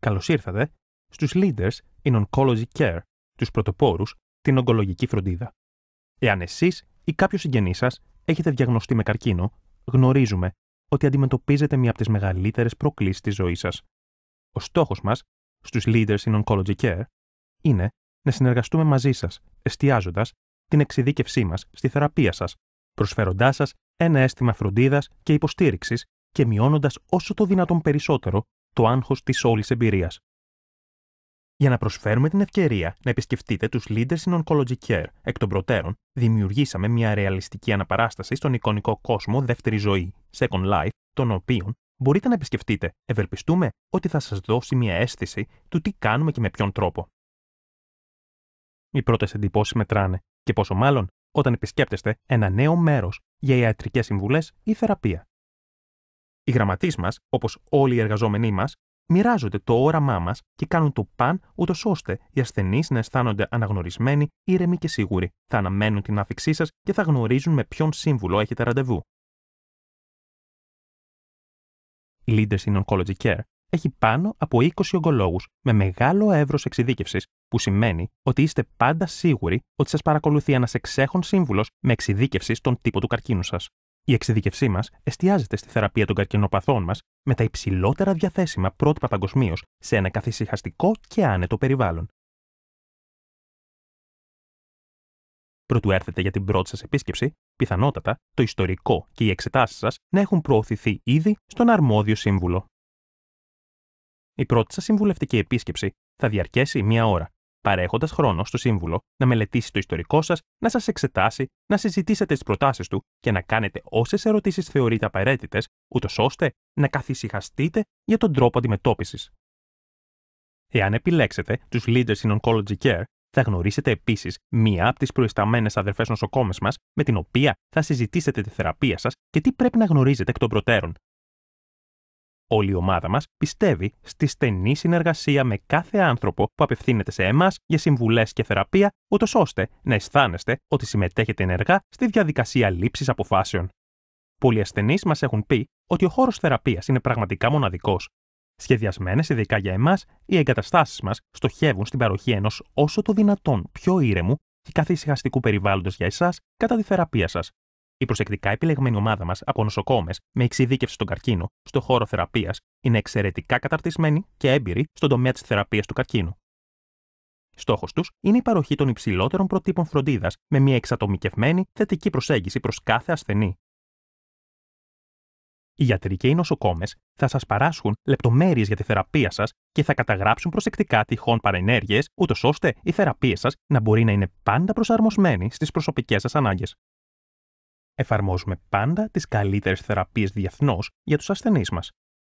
Καλώς ήρθατε στους Leaders in Oncology Care, τους πρωτοπόρους την ογκολογική φροντίδα. Εάν εσείς ή κάποιος συγγενής σας έχετε διαγνωστεί με καρκίνο, γνωρίζουμε ότι αντιμετωπίζετε μία από τις μεγαλύτερες προκλήσεις της ζωής σας. Ο στόχος μας, στους Leaders in Oncology Care, είναι να συνεργαστούμε μαζί σας, εστιάζοντας την εξειδίκευσή μας στη θεραπεία σας, προσφέροντάς σας ένα αίσθημα φροντίδας και υποστήριξης και μειώνοντας όσο το δυνατόν περισσότερο το άγχος της όλης εμπειρίας. Για να προσφέρουμε την ευκαιρία να επισκεφτείτε τους leaders in oncology care εκ των προτέρων, δημιουργήσαμε μια ρεαλιστική αναπαράσταση στον εικονικό κόσμο δεύτερη ζωή, Second Life, τον οποίο μπορείτε να επισκεφτείτε. Ευελπιστούμε ότι θα σας δώσει μια αίσθηση του τι κάνουμε και με ποιον τρόπο. Οι πρώτες εντυπώσεις μετράνε και πόσο μάλλον όταν επισκέπτεστε ένα νέο μέρος για ιατρικές συμβουλές ή θεραπεία. Οι γραμματείς μας, όπως όλοι οι εργαζόμενοι μας, μοιράζονται το όραμά μας και κάνουν το παν ούτως ώστε οι ασθενείς να αισθάνονται αναγνωρισμένοι, ήρεμοι και σίγουροι. Θα αναμένουν την άφηξή σας και θα γνωρίζουν με ποιον σύμβουλο έχετε ραντεβού. Η Leaders in Oncology Care έχει πάνω από 20 ογκολόγους με μεγάλο εύρος εξειδίκευσης, που σημαίνει ότι είστε πάντα σίγουροι ότι σας παρακολουθεί ένας εξέχον σύμβουλος με εξειδίκευση στον τύπο του καρκίνου σας. Η εξειδικευσή μας εστιάζεται στη θεραπεία των καρκινοπαθών μας με τα υψηλότερα διαθέσιμα πρότυπα παγκοσμίως σε ένα καθησυχαστικό και άνετο περιβάλλον. Προτού έρθετε για την πρώτη σας επίσκεψη, πιθανότατα το ιστορικό και οι εξετάσεις σας να έχουν προωθηθεί ήδη στον αρμόδιο σύμβουλο. Η πρώτη σας συμβουλευτική επίσκεψη θα διαρκέσει μία ώρα παρέχοντας χρόνο στο σύμβουλο να μελετήσει το ιστορικό σας, να σας εξετάσει, να συζητήσετε τις προτάσεις του και να κάνετε όσες ερωτήσεις θεωρείτε απαραίτητες, ούτως ώστε να καθησυχαστείτε για τον τρόπο αντιμετώπισης. Εάν επιλέξετε τους leaders in oncology care, θα γνωρίσετε επίσης μία από τις προϊσταμένες αδερφές νοσοκόμες μας, με την οποία θα συζητήσετε τη θεραπεία σας και τι πρέπει να γνωρίζετε εκ των προτέρων, Όλη η ομάδα μας πιστεύει στη στενή συνεργασία με κάθε άνθρωπο που απευθύνεται σε εμάς για συμβουλές και θεραπεία, ούτως ώστε να αισθάνεστε ότι συμμετέχετε ενεργά στη διαδικασία λήψης αποφάσεων. Πολλοί ασθενείς μας έχουν πει ότι ο χώρος θεραπείας είναι πραγματικά μοναδικός. Σχεδιασμένες ειδικά για εμάς, οι εγκαταστάσεις μας στοχεύουν στην παροχή ενός όσο το δυνατόν πιο ήρεμου και καθησυχαστικού περιβάλλοντος για εσάς κατά τη θεραπεία σας, η προσεκτικά επιλεγμένη ομάδα μας από νοσοκόμες με εξειδίκευση στον καρκίνο, στον χώρο θεραπείας, είναι εξαιρετικά καταρτισμένη και έμπειρη στον τομέα της θεραπείας του καρκίνου. Στόχος τους είναι η παροχή των υψηλότερων προτύπων φροντίδας με μια εξατομικευμένη θετική προσέγγιση προς κάθε ασθενή. Οι γιατροί και οι νοσοκόμες θα σας παράσχουν λεπτομέρειες για τη θεραπεία σας και θα καταγράψουν προσεκτικά τυχόν παρενέργειες, ούτως ώστε η θεραπεία σας να μπορεί να είναι πάντα προσαρμοσμένη στις προσωπικές σας ανάγκες. Εφαρμόζουμε πάντα τις καλύτερες θεραπείες διεθνώς για τους ασθενείς μας.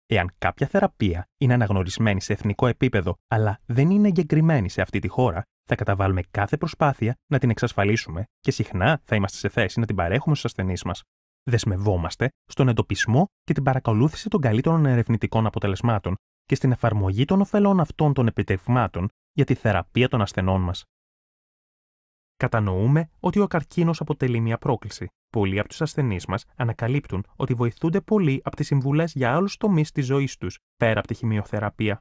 Εάν κάποια θεραπεία είναι αναγνωρισμένη σε εθνικό επίπεδο, αλλά δεν είναι εγκεκριμένη σε αυτή τη χώρα, θα καταβάλουμε κάθε προσπάθεια να την εξασφαλίσουμε και συχνά θα είμαστε σε θέση να την παρέχουμε στους ασθενείς μας. Δεσμευόμαστε στον εντοπισμό και την παρακολούθηση των καλύτερων ερευνητικών αποτελεσμάτων και στην εφαρμογή των ωφελών αυτών των επιτευγμάτων για τη θεραπεία των ασθενών μας. Κατανοούμε ότι ο καρκίνος αποτελεί μια πρόκληση Πολλοί από τους ασθενείς μας ανακαλύπτουν ότι βοηθούνται πολύ από τις συμβουλές για άλλους τομείς της ζωής τους, πέρα από τη χημειοθεραπεία.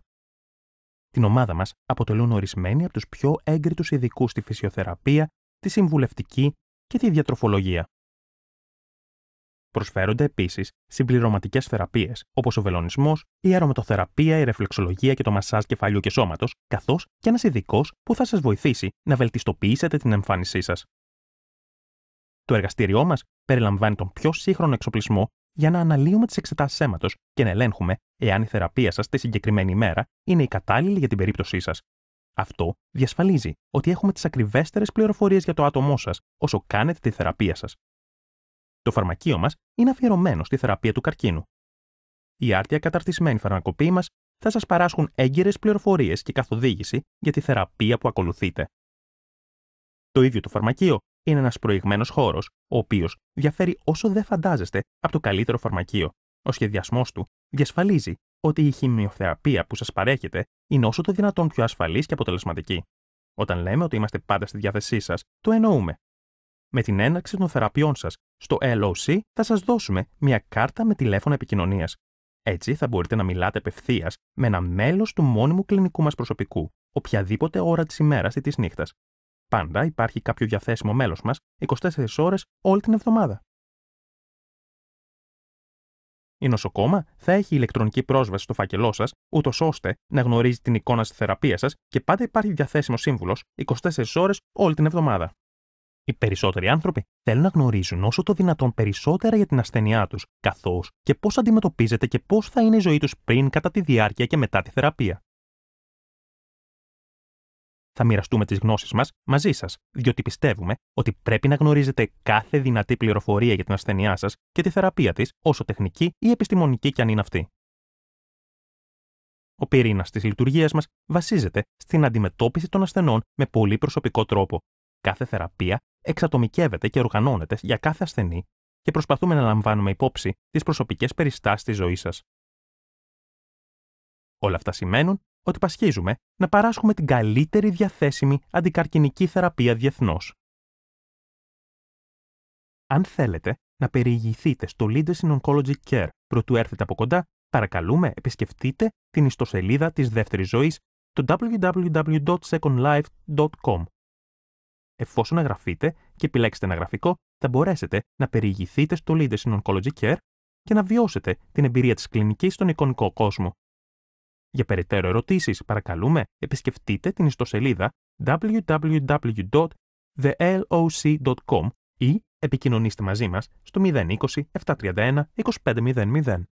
Την ομάδα μας αποτελούν ορισμένοι από τους πιο έγκριτους ειδικούς στη φυσιοθεραπεία, τη συμβουλευτική και τη διατροφολογία. Προσφέρονται επίσης συμπληρωματικές θεραπείες όπως ο βελονισμός, η αρωματοθεραπεία, η ρεφλεξολογία και το μασά κεφαλιού και σώματος, καθώς και ένας ειδικός που θα σας βοηθήσει να βελτιστοποιήσετε την εμφάνισή σας. Το εργαστήριό μας περιλαμβάνει τον πιο σύγχρονο εξοπλισμό για να αναλύουμε τις εξετάσεις αίματος και να ελέγχουμε εάν η θεραπεία σας τη συγκεκριμένη ημέρα είναι η κατάλληλη για την περίπτωσή σας. Αυτό διασφαλίζει ότι έχουμε τις ακριβέστερες πληροφορίες για το άτομό σας όσο κάνετε τη θεραπεία σας. Το φαρμακείο μας είναι αφιερωμένο στη θεραπεία του καρκίνου. Οι άρτια καταρτισμένοι φαρμακοποιοί μας θα σας παράσχουν έγκυρες πληροφορίες και καθοδήγηση για τη θεραπεία που ακολουθείτε. Το ίδιο το φαρμακείο είναι ένας προηγμένος χώρος, ο οποίος διαφέρει όσο δεν φαντάζεστε από το καλύτερο φαρμακείο. Ο σχεδιασμός του διασφαλίζει ότι η χημειοθεραπεία που σας παρέχεται είναι όσο το δυνατόν πιο ασφαλής και αποτελεσματική. Όταν λέμε ότι είμαστε πάντα στη διάθεσή σας, το εννοούμε. Με την έναρξη των θεραπείων σας στο LOC θα σας δώσουμε μια κάρτα με τηλέφωνο επικοινωνίας. Έτσι θα μπορείτε να μιλάτε απευθείας με ένα μέλος του μόνιμου κλινικού μας προσωπικού, οποιαδήποτε ώρα της ημέρας ή της νύχτας, Πάντα υπάρχει κάποιο διαθέσιμο μέλος μας, 24 ώρες όλη την εβδομάδα. Η νοσοκόμα θα έχει ηλεκτρονική πρόσβαση στο φάκελό σας, ούτως ώστε να γνωρίζει την εικόνα στη θεραπεία σας και πάντα υπάρχει διαθέσιμος σύμβουλος 24 ώρες όλη την εβδομάδα. Οι περισσότεροι άνθρωποι θέλουν να γνωρίζουν όσο το δυνατόν περισσότερα για την ασθένειά τους, καθώς και πώς αντιμετωπίζεται και πώς θα είναι η ζωή τους πριν, κατά τη διάρκεια και μετά τη θεραπεία θα μοιραστούμε τις γνώσεις μας μαζί σας, διότι πιστεύουμε ότι πρέπει να γνωρίζετε κάθε δυνατή πληροφορία για την ασθένειά σας και τη θεραπεία της, όσο τεχνική ή επιστημονική κι αν είναι αυτή. Ο πυρήνας της λειτουργίας μας βασίζεται στην αντιμετώπιση των ασθενών με πολύ προσωπικό τρόπο. Κάθε θεραπεία εξατομικεύεται και οργανώνεται για κάθε ασθενή και προσπαθούμε να λαμβάνουμε υπόψη τις προσωπικές περιστάσεις της ζωής σας. Όλα αυτά σημαίνουν ότι πασχίζουμε να παράσχουμε την καλύτερη διαθέσιμη αντικαρκυνική θεραπεία διεθνώς. Αν θέλετε να περιηγηθείτε στο Leaders in Oncology Care προτού έρθετε από κοντά, παρακαλούμε επισκεφτείτε την ιστοσελίδα της δεύτερης ζωής το www.secondlife.com. Εφόσον εγγραφείτε και επιλέξετε ένα γραφικό, θα μπορέσετε να περιηγηθείτε στο Leaders in Oncology Care και να βιώσετε την εμπειρία της κλινικής στον εικονικό κόσμο. Για περαιτέρω ερωτήσεις, παρακαλούμε, επισκεφτείτε την ιστοσελίδα www.theloc.com ή επικοινωνήστε μαζί μας στο 020 731 2500.